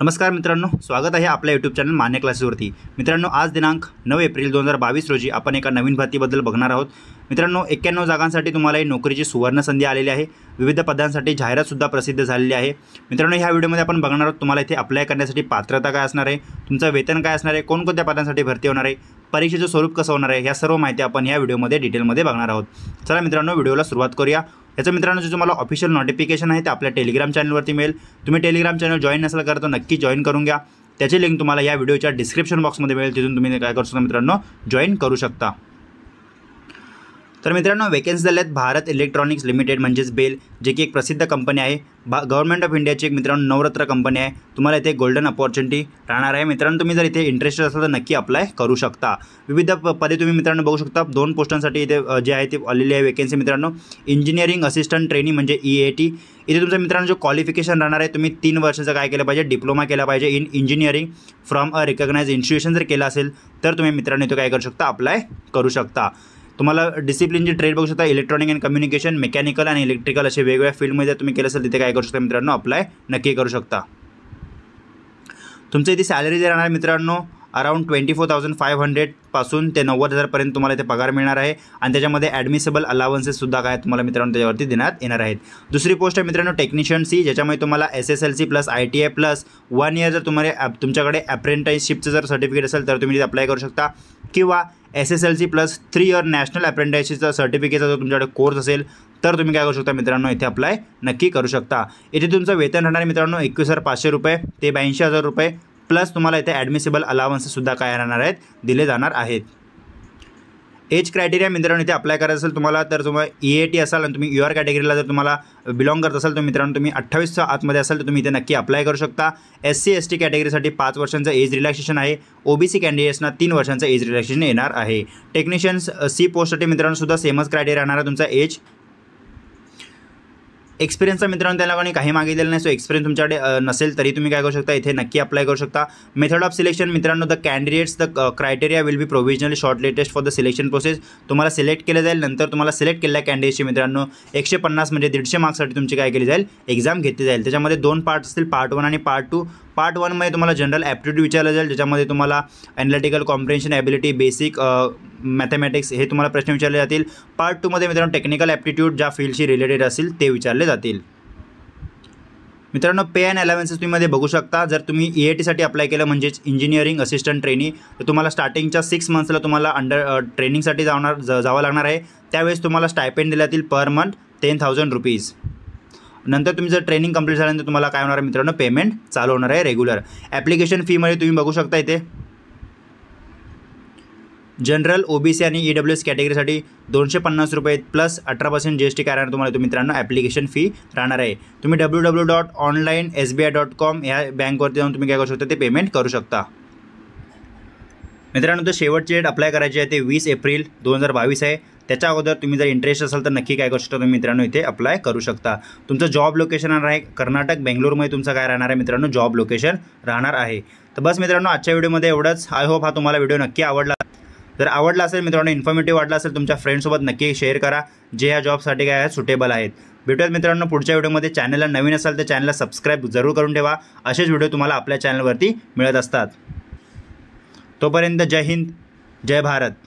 नमस्कार मित्रांनो स्वागत आहे आपल्या यूट्यूब चॅनल मान्य क्लासेसवरती मित्रांनो आज दिनांक नऊ एप्रिल दोन हजार बावीस रोजी आपण एका नवीन भरतीबद्दल बघणार आहोत मित्रांनो एक्क्याण्णव जागांसाठी तुम्हाला ही नोकरीची सुवर्ण संधी आलेली आहे विविध पदांसाठी जाहिरातसुद्धा प्रसिद्ध झालेली आहे मित्रांनो ह्या व्हिडिओमध्ये आपण बघणार आहोत तुम्हाला इथे अप्लाय करण्यासाठी पात्रता काय असणार आहे तुमचं वेतन काय असणार आहे कोणकोणत्या पदांसाठी भरती होणार आहे परीक्षेचं स्वरूप कसं होणार आहे ह्या सर्व माहिती आपण या व्हिडिओमध्ये डिटेलमध्ये बघणार आहोत चला मित्रांनो व्हिडिओला सुरुवात करूया याचं मित्रांनो जे तुम्हाला ऑफिशियल नोटिफिकेशन आहे ते आपल्या टेलिग्राम चॅनलवरती मिळेल तुम्ही टेलिग्राम चॅनल जॉईन नसेल करत तर नक्की जॉईन करून घ्या त्याची लिंक तुम्हाला या व्हिडिओच्या डिस्क्रिप्शन बॉक्समध्ये मिळेल तिथून तुम्ही काय करू शकता मित्रांनो जॉईन करू शकता तर मित्रांनो वेकन्सी झाल्या आहेत भारत इलेक्ट्रॉनिक्स लिमिटेड म्हणजेच बेल जे की एक प्रसिद्ध कंपनी आहे भा गव्हर्नमेंट ऑफ इंडियाची एक मित्रांनो नवरत्न कंपनी आहे तुम्हाला इथे गोल्डन अपॉर्च्युनिटी राहणार आहे मित्रांनो तुम्ही जर इथे इंटरेस्टेड असाल तर नक्की अप्लाय करू शकता विविध पदे तुम्ही मित्रांनो बघू शकता दोन पोस्टांसाठी इथे जे आहे ते आलेली आहे वेकन्सी मित्रांनो इंजिनिअरिंग असिस्टंट ट्रेनिंग म्हणजे ई ए टी इथे तुमचा मित्रांनो जो क्वालिफिकेशन राहणार आहे तुम्ही तीन वर्षाचं काय केलं पाहिजे डिप्लोमा केला पाहिजे in engineering from a recognise institution जर केलं असेल तर तुम्ही मित्रांनो इथे काय करू शकता अप्लाय करू शकता तुम्हाला डिसिप्लिनची ट्रेड बघू शकता इलेक्ट्रॉनिक अँड कम्युनिकेशन मेकॅनिकल आणि इलेक्ट्रिकल असे वेगवेगळ्या फील्डमध्ये तुम्ही केलं असेल तिथे काय करू शकता मित्रांनो अप्लाय नक्की करू शकता तुमचं इथे सॅलरी जे राहणार मित्रांनो around twenty four thousand five हंड्रेडपासून ते नव्वद हजारपर्यंत तुम्हाला इथे पगार मिळणार आहे आणि त्याच्यामध्ये ॲडमिसेबल अलावन्सेससुद्धा काय तुम्हाला मित्रांनो त्याच्यावरती देण्यात येणार आहेत दुसरी पोस्ट आहे मित्रांनो टेक्निशियन सी ज्याच्यामध्ये तुम्हाला S S L C plus I T I plus one year जर तुम्हाला तुमच्याकडे ॲप्रेंटाईजशिपचं जर सर्टिफिकेट असेल तर तुम्ही अप्लाय करू शकता किंवा S S L C plus three year national अप्रेंटिसचा सर्टिफिकेटचा जर तुमच्याकडे कोर्स असेल तर तुम्ही काय करू शकता मित्रांनो इथे अप्लाय नक्की करू शकता इथे तुमचं वेतन राहणार मित्रांनो एकवीस हजार पाचशे रुपये ते ब्याऐंशी हजार रुपये प्लस तुम्हाला इथे ॲडमिसेबल अलावन्सेसुद्धा काय राहणार आहेत दिले जाणार आहेत एज क्रायटेरिया मित्रांनो इथे अप्लाय करायचं असेल तुम्हाला तर तुम्हाला ई ए टी e असाल आणि तुम्ही यू आर कॅटेगरीला जर तुम्हाला बिलॉंग करत असाल तर मित्रांनो तुम्ही अठ्ठावीसच्या आतमध्ये असाल तर तुम्ही इथे नक्की अप्लाय करू शकता एस सी एस टी कॅटेगरीसाठी पाच वर्षांचं एज रिलॅक्सेशन आहे ओबीसी कॅन्डिडेट्सना तीन वर्षांचं एज रिलॅक्सेशन येणार आहे टेक्निशियन्स सी पोस्टसाठी मित्रांनो सुद्धा सेमच क्रायटेरिया राहणार आहे तुमचा एज एक्सपिरियन्सचा मित्रांनो त्याला कोणी काही मागितलेलं नाही सो एक्सपिरियन्स तुमच्याकडे नसेल तरी तुम्ही काय करू शकता इथे नक्की अप्लाय करू शकता मेथड ऑफ सिलेक्शन मित्रांनो the candidates the criteria will be provisionally shortlisted for the selection process तुम्हाला सिलेक्ट केलं जाईल नंतर तुम्हाला सिलेक्ट केलेल्या कॅन्डिडेटची मित्रांनो एकशे पन्नास म्हणजे दीडशे मार्क्ससाठी तुमची काय केली जाईल एक्झाम घेतली जाईल त्याच्यामध्ये दोन पार्ट असतील पार्ट वन आणि पार्ट टू पार्ट वनमध्ये तुम्हाला जनरल ॲप्टिट्यूड विचारलं जाईल ज्याच्यामध्ये तुम्हाला analytical comprehension ability basic mathematics हे तुम्हाला प्रश्न विचारले जातील पार्ट टूमध्ये मित्रांनो टेक्निकल ॲप्टिट्यूड ज्या फील्डशी रिलेटेड असतील ते विचारले जातील मित्रांनो पे अँड अलावन्सेस तुम्ही मध्ये बघू शकता जर तुम्ही ई आय टीसाठी अप्लाय केलं म्हणजेच इंजिनिअरिंग असिस्टंट ट्रेनी तर तुम्हाला स्टार्टिंगच्या सिक्स मंथ्सला तुम्हाला अंडर ट्रेनिंगसाठी जाणार जावं लागणार आहे त्यावेळेस तुम्हाला स्टायपेंड दिल्या जातील per month ten thousand rupees नंतर तुम्ही जर ट्रेनिंग कंप्लीट झाल्यानंतर तुम्हाला काय होणार आहे मित्रांनो पेमेंट चालू होणार आहे रेग्युलर ॲप्लिकेशन फीमध्ये तुम्ही बघू शकता इथे जनरल ओबीसी आणि ई डब्ल्यू एस कॅटेगरीसाठी दोनशे पन्नास रुपये प्लस अठरा पर्सेंट जी एस टी काय तुम्हाला तुम्ही मित्रांनो ॲप्लिकेशन फी राहणार आहे तुम्ही W W dot online S B I dot com ह्या बँकवरती जाऊन तुम्ही काय करू शकता ते पेमेंट करू शकता मित्रांनो तर शेवटची डेट अप्लाय करायची आहे ते वीस एप्रिल दोन हजार बावीस आहे त्याच्या अगोदर तुम्ही जर इंटरेस्ट असाल तर नक्की काय करू शकता तुम्ही मित्रांनो इथे अप्लाय करू शकता तुमचं जॉब लोकेशन राहणार आहे कर्नाटक बेंगलोरमध्ये तुमचं काय राहणार आहे मित्रांनो जॉब लोकेशन राहणार आहे तर बस मित्रांनो आजच्या व्हिडिओमध्ये एवढंच आय होप हा तुम्हाला व्हिडिओ नक्की आवडला जर आवडला असेल मित्रांनो इन्फॉर्मेटिव्ह वाटला असेल तुमच्या फ्रेंडसोबत नक्की शेअर करा जे या जॉबसाठी काय सुटेबल आहेत भेटूयात मित्रांनो पुढच्या व्हिडिओमध्ये चॅनलला नवीन असाल तर चॅनलला सबस्क्राईब जरूर करून ठेवा असेच व्हिडिओ तुम्हाला आपल्या चॅनलवरती मिळत असतात तोपर्यंत जय हिंद जय भारत